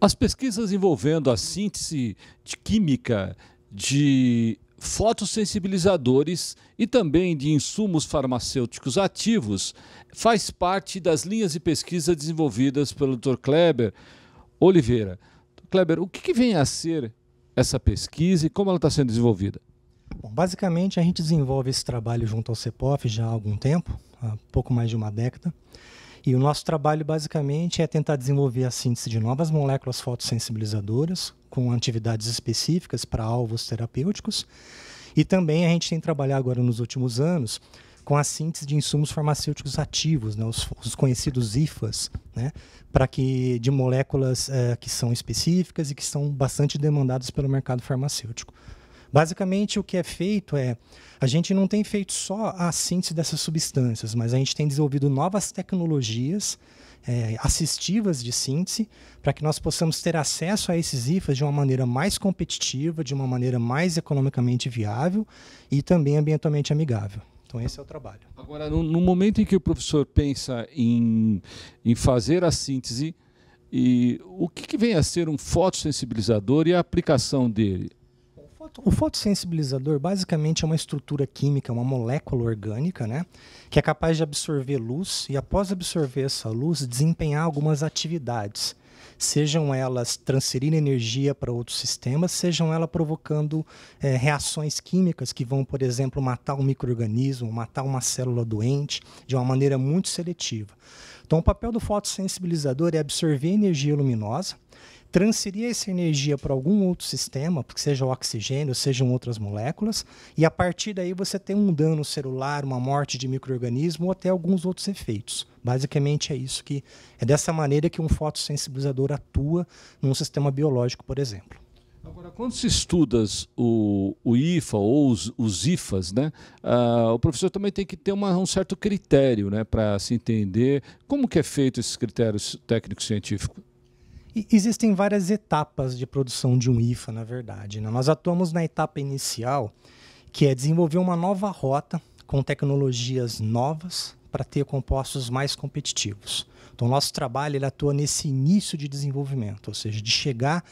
As pesquisas envolvendo a síntese de química de fotossensibilizadores e também de insumos farmacêuticos ativos faz parte das linhas de pesquisa desenvolvidas pelo Dr. Kleber Oliveira. Kleber, o que, que vem a ser essa pesquisa e como ela está sendo desenvolvida? Bom, basicamente, a gente desenvolve esse trabalho junto ao CEPOF já há algum tempo, há pouco mais de uma década. E o nosso trabalho basicamente é tentar desenvolver a síntese de novas moléculas fotossensibilizadoras com atividades específicas para alvos terapêuticos. E também a gente tem trabalhado agora nos últimos anos com a síntese de insumos farmacêuticos ativos, né, os, os, conhecidos IFAs, né, para que de moléculas é, que são específicas e que são bastante demandadas pelo mercado farmacêutico. Basicamente, o que é feito é a gente não tem feito só a síntese dessas substâncias, mas a gente tem desenvolvido novas tecnologias é, assistivas de síntese para que nós possamos ter acesso a esses IFAs de uma maneira mais competitiva, de uma maneira mais economicamente viável e também ambientalmente amigável. Então esse é o trabalho. Agora, no, no momento em que o professor pensa em, em fazer a síntese, e o que, que, vem a ser um fotossensibilizador e a aplicação dele? o fotossensibilizador basicamente é uma estrutura química, uma molécula orgânica, né? Que é capaz de absorver luz e, após absorver essa luz, desempenhar algumas atividades. Sejam elas transferindo energia para outros sistemas, sejam elas provocando é, reações químicas que vão, por exemplo, matar um microorganismo, matar uma célula doente de uma maneira muito seletiva. Então, o papel do fotossensibilizador é absorver energia luminosa transferir essa energia para algum outro sistema, porque seja o oxigênio, sejam outras moléculas, e a partir daí você tem um dano celular, uma morte de microorganismo ou até alguns outros efeitos. Basicamente é isso que é dessa maneira que um fotossensibilizador atua num sistema biológico, por exemplo. Agora, quando se estuda o, o IFA ou os, os IFAs, né, ah, o professor também tem que ter uma, um certo critério né, para se entender como que é feito esses critérios técnicos científicos Existem várias etapas de produção de um IFA, na verdade. Né? Nós atuamos na etapa inicial, que é desenvolver uma nova rota com tecnologias novas para ter compostos mais competitivos. Então, nosso trabalho ele atua nesse início de desenvolvimento, ou seja, de chegar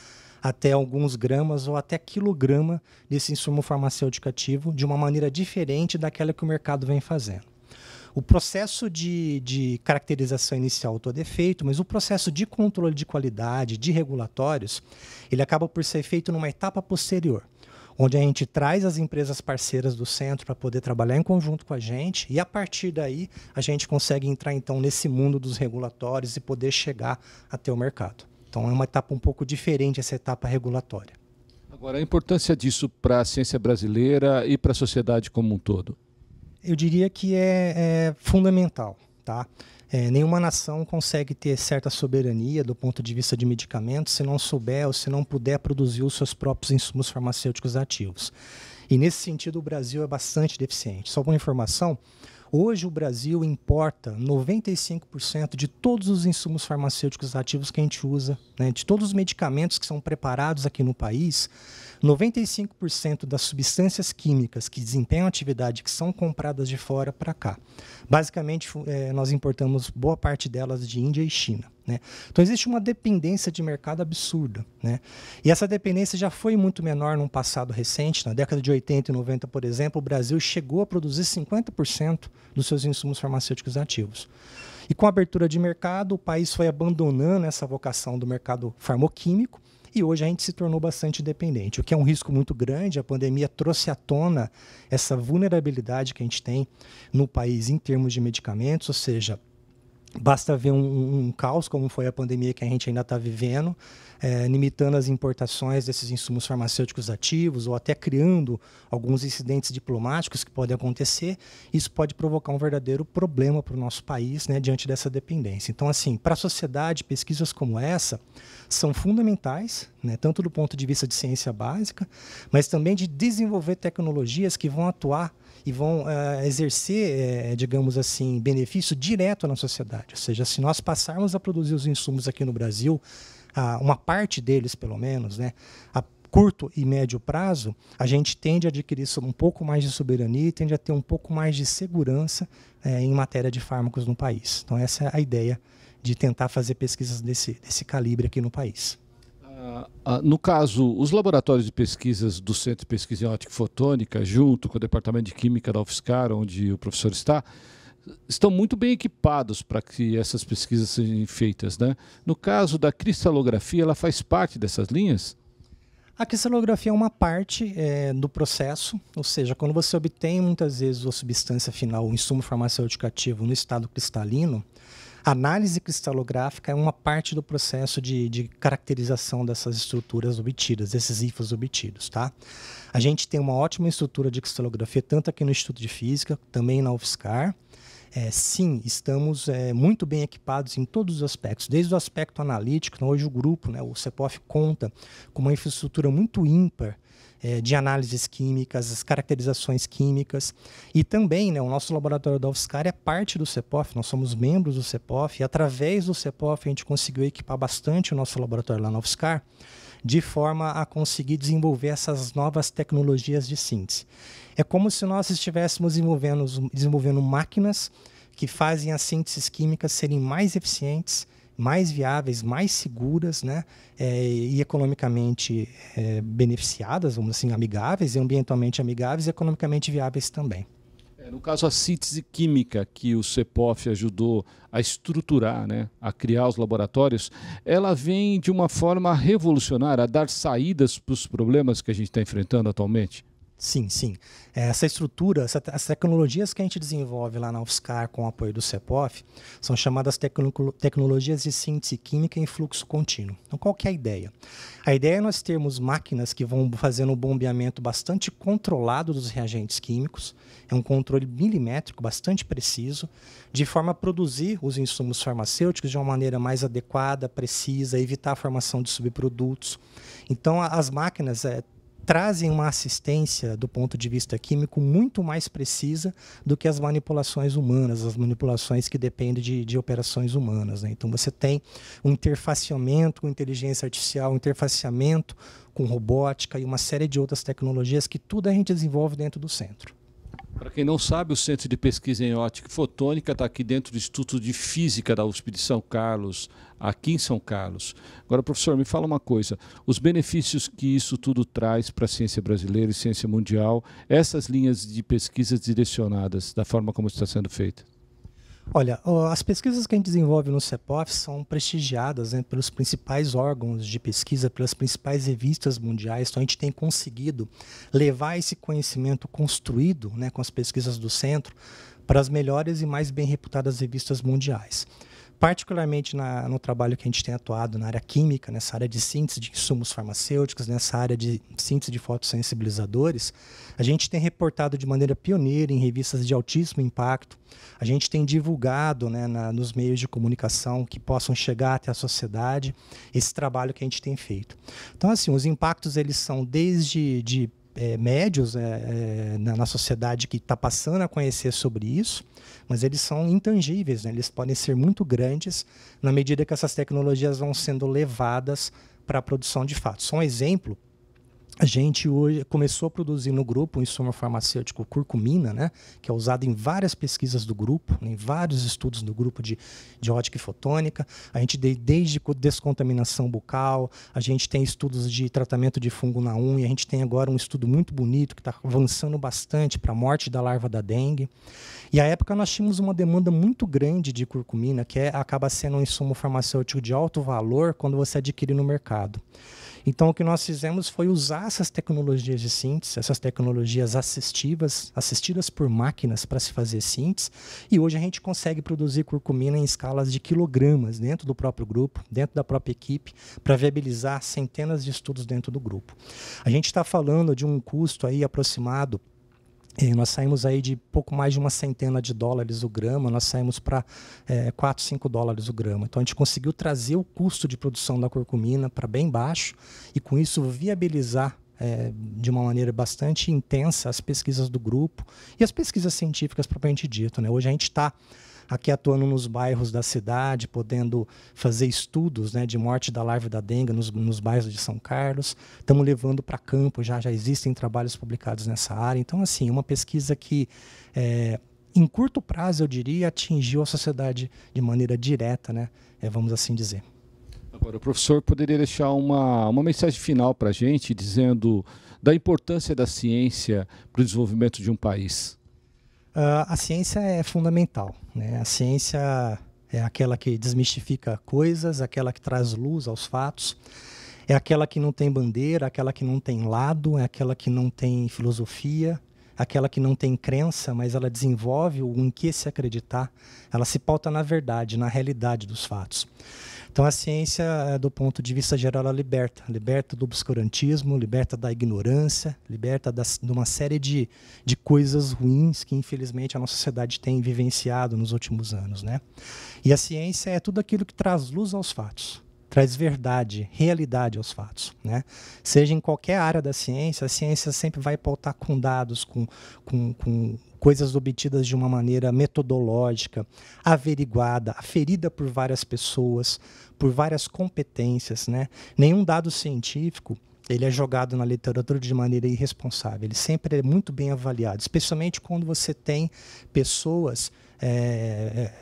até alguns gramas ou até quilograma desse insumo farmacêutico ativo de uma maneira diferente daquela que o mercado vem fazendo. O processo de, de caracterização inicial todo é feito, mas o processo de controle de qualidade, de regulatórios, ele acaba por ser feito numa etapa posterior onde a gente traz as empresas parceiras do centro para poder trabalhar em conjunto com a gente e a partir daí a gente consegue entrar então nesse mundo dos regulatórios e poder chegar até o mercado. Então é uma etapa um pouco diferente essa etapa regulatória. Agora a importância disso para a ciência brasileira e para a sociedade como um todo eu diria que é, é fundamental, tá? É, nenhuma nação consegue ter certa soberania do ponto de vista de medicamentos se não souber ou se não puder produzir os seus próprios insumos farmacêuticos ativos. E nesse sentido, o Brasil é bastante deficiente. Só uma informação: hoje o Brasil importa 95% de todos os insumos farmacêuticos ativos que a gente usa, né? de todos os medicamentos que são preparados aqui no país. 95% das substâncias químicas que desempenham atividade que são compradas de fora para cá. Basicamente, é, nós importamos boa parte delas de Índia e China. Né? Então, existe uma dependência de mercado absurda. Né? E essa dependência já foi muito menor num passado recente. Na década de 80 e 90, por exemplo, o Brasil chegou a produzir 50% dos seus insumos farmacêuticos ativos. E com a abertura de mercado, o país foi abandonando essa vocação do mercado farmoquímico e hoje a gente se tornou bastante dependente, o que é um risco muito grande. A pandemia trouxe à tona essa vulnerabilidade que a gente tem no país em termos de medicamentos, ou seja, Basta ver um, um, caos como foi a pandemia que a gente ainda está vivendo, é, limitando as importações desses insumos farmacêuticos ativos ou até criando alguns incidentes diplomáticos que podem acontecer. Isso pode provocar um verdadeiro problema para o nosso país né, diante dessa dependência. Então, assim, para a sociedade, pesquisas como essa são fundamentais, né, tanto do ponto de vista de ciência básica, mas também de desenvolver tecnologias que vão atuar e vão uh, exercer, eh, digamos assim, benefício direto na sociedade. Ou seja, se nós passarmos a produzir os insumos aqui no Brasil, uma parte deles, pelo menos, né, a curto e médio prazo, a gente tende a adquirir um pouco mais de soberania e tende a ter um pouco mais de segurança é, em matéria de fármacos no país. Então, essa é a ideia de tentar fazer pesquisas desse, desse calibre aqui no país. Ah, ah, no caso, os laboratórios de pesquisas do Centro de Pesquisa em Ótica Fotônica, junto com o Departamento de Química da UFSCar, onde o professor está, estão muito bem equipados para que essas pesquisas sejam feitas. Né? No caso da cristalografia, ela faz parte dessas linhas? A cristalografia é uma parte é, do processo, ou seja, quando você obtém muitas vezes a substância final, o insumo farmacêutico ativo no estado cristalino, a análise cristalográfica é uma parte do processo de, de caracterização dessas estruturas obtidas, desses hifos obtidos, tá? A gente tem uma ótima estrutura de cristalografia, tanto aqui no Instituto de Física, também na UFSCar, é, sim, estamos é, muito bem equipados em todos os aspectos, desde o aspecto analítico, então hoje o grupo, né, o CEPOF, conta com uma infraestrutura muito ímpar é, de análises químicas, as caracterizações químicas, e também né, o nosso laboratório da UFSCar é parte do CEPOF, nós somos membros do CEPOF, e através do CEPOF a gente conseguiu equipar bastante o nosso laboratório lá na UFSCar, de forma a conseguir desenvolver essas novas tecnologias de síntese. É como se nós estivéssemos desenvolvendo, desenvolvendo máquinas que fazem as sínteses químicas serem mais eficientes, mais viáveis, mais seguras, né? É, e economicamente é, beneficiadas, vamos assim, amigáveis, e ambientalmente amigáveis e economicamente viáveis também. É, no caso, a síntese química que o CEPOF ajudou a estruturar, né, a criar os laboratórios, ela vem de uma forma revolucionária, a dar saídas para os problemas que a gente está enfrentando atualmente? Sim, sim. É, essa estrutura, essa, as tecnologias que a gente desenvolve lá na UFSCar com o apoio do CEPOF são chamadas tecno, tecnologias de síntese química em fluxo contínuo. Então, qual que é a ideia? A ideia é nós termos máquinas que vão fazendo um bombeamento bastante controlado dos reagentes químicos, é um controle milimétrico bastante preciso, de forma a produzir os insumos farmacêuticos de uma maneira mais adequada, precisa, evitar a formação de subprodutos. Então, as máquinas é, trazem uma assistência do ponto de vista químico muito mais precisa do que as manipulações humanas, as manipulações que dependem de, de operações humanas. Né? Então você tem um interfaciamento com inteligência artificial, um interfaciamento com robótica e uma série de outras tecnologias que tudo a gente desenvolve dentro do centro. Para quem não sabe, o Centro de Pesquisa em Ótica e Fotônica está aqui dentro do Instituto de Física da USP de São Carlos, aqui em São Carlos. Agora, professor, me fala uma coisa: os benefícios que isso tudo traz para a ciência brasileira e ciência mundial, essas linhas de pesquisa direcionadas, da forma como está sendo feita? Olha, as pesquisas que a gente desenvolve no CEPOF são prestigiadas né, pelos principais órgãos de pesquisa, pelas principais revistas mundiais. Então, a gente tem conseguido levar esse conhecimento construído né, com as pesquisas do centro para as melhores e mais bem reputadas revistas mundiais particularmente na, no trabalho que a gente tem atuado na área química, nessa área de síntese de insumos farmacêuticos, nessa área de síntese de fotossensibilizadores, a gente tem reportado de maneira pioneira em revistas de altíssimo impacto, a gente tem divulgado né, na, nos meios de comunicação que possam chegar até a sociedade esse trabalho que a gente tem feito. Então, assim, os impactos eles são desde de é, médios é, é, na, na, sociedade que está passando a conhecer sobre isso, mas eles são intangíveis, né? eles podem ser muito grandes na medida que essas tecnologias vão sendo levadas para a produção de fato. Só um exemplo a gente hoje começou a produzir no grupo é um insumo farmacêutico curcumina, né, que é usado em várias pesquisas do grupo, né, em vários estudos do grupo de, de ótica e fotônica. A gente tem desde descontaminação bucal, a gente tem estudos de tratamento de fungo na unha, a gente tem agora um estudo muito bonito que está avançando bastante para a morte da larva da dengue. E à época nós tínhamos uma demanda muito grande de curcumina, que é, acaba sendo um insumo farmacêutico de alto valor quando você adquire no mercado. Então, o que nós fizemos foi usar essas tecnologias de síntese, essas tecnologias assistivas, assistidas por máquinas para se fazer síntese, e hoje a gente consegue produzir curcumina em escalas de quilogramas dentro do próprio grupo, dentro da própria equipe, para viabilizar centenas de estudos dentro do grupo. A gente está falando de um custo aí aproximado e nós saímos aí de pouco mais de uma centena de dólares o grama, nós saímos para é, 4, 5 dólares o grama. Então a gente conseguiu trazer o custo de produção da curcumina para bem baixo e com isso viabilizar é, de uma maneira bastante intensa as pesquisas do grupo e as pesquisas científicas propriamente dito. Né? Hoje a gente está aqui atuando nos bairros da cidade, podendo fazer estudos né, de morte da larva da dengue nos, nos bairros de São Carlos. Estamos levando para campo, já, já existem trabalhos publicados nessa área. Então, assim, uma pesquisa que, é, em curto prazo, eu diria, atingiu a sociedade de maneira direta, né, é, vamos assim dizer. Agora, o professor poderia deixar uma, uma mensagem final para a gente, dizendo da importância da ciência para o desenvolvimento de um país. Uh, a ciência é fundamental. Né? A ciência é aquela que desmistifica coisas, aquela que traz luz aos fatos, é aquela que não tem bandeira, aquela que não tem lado, é aquela que não tem filosofia, aquela que não tem crença, mas ela desenvolve o em que se acreditar, ela se pauta na verdade, na realidade dos fatos. Então a ciência, eh, do ponto de vista geral, ela liberta, liberta do obscurantismo, liberta da ignorância, liberta das, de uma série de, de coisas ruins que infelizmente a nossa sociedade tem vivenciado nos últimos anos, né? E a ciência é tudo aquilo que traz luz aos fatos traz verdade, realidade aos fatos. Né? Seja em qualquer área da ciência, a ciência sempre vai pautar com dados, com, com, com coisas obtidas de uma maneira metodológica, averiguada, aferida por várias pessoas, por várias competências. Né? Nenhum dado científico ele é jogado na literatura de maneira irresponsável. Ele sempre é muito bem avaliado, especialmente quando você tem pessoas é,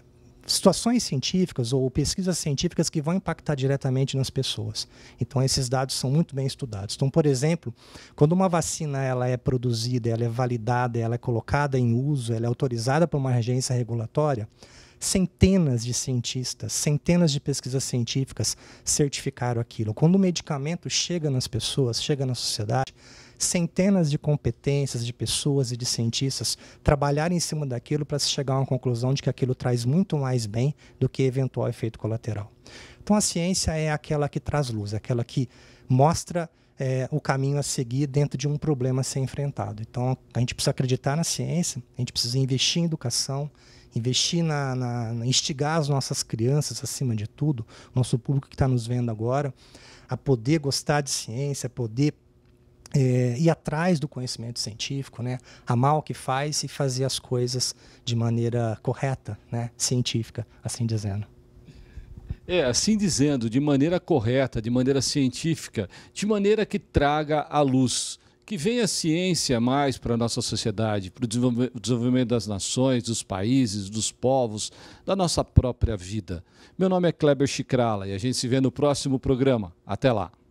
situações científicas ou pesquisas científicas que vão impactar diretamente nas pessoas. Então esses dados são muito bem estudados. Então, por exemplo, quando uma vacina ela é produzida, ela é validada, ela é colocada em uso, ela é autorizada por uma agência regulatória, centenas de cientistas, centenas de pesquisas científicas certificaram aquilo. Quando o medicamento chega nas pessoas, chega na sociedade, centenas de competências de pessoas e de cientistas trabalharem em cima daquilo para se chegar a uma conclusão de que aquilo traz muito mais bem do que eventual efeito colateral. Então a ciência é aquela que traz luz, é aquela que mostra é, o caminho a seguir dentro de um problema a ser enfrentado. Então a gente precisa acreditar na ciência, a gente precisa investir em educação, investir na, na, na instigar as nossas crianças acima de tudo, nosso público que está nos vendo agora, a poder gostar de ciência, a poder é, ir atrás do conhecimento científico, né? amar o que faz e fazer as coisas de maneira correta, né? científica, assim dizendo. É, assim dizendo, de maneira correta, de maneira científica, de maneira que traga a luz, que venha a ciência mais para a nossa sociedade, para o desenvolvimento das nações, dos países, dos povos, da nossa própria vida. Meu nome é Kleber Chicrala e a gente se vê no próximo programa. Até lá!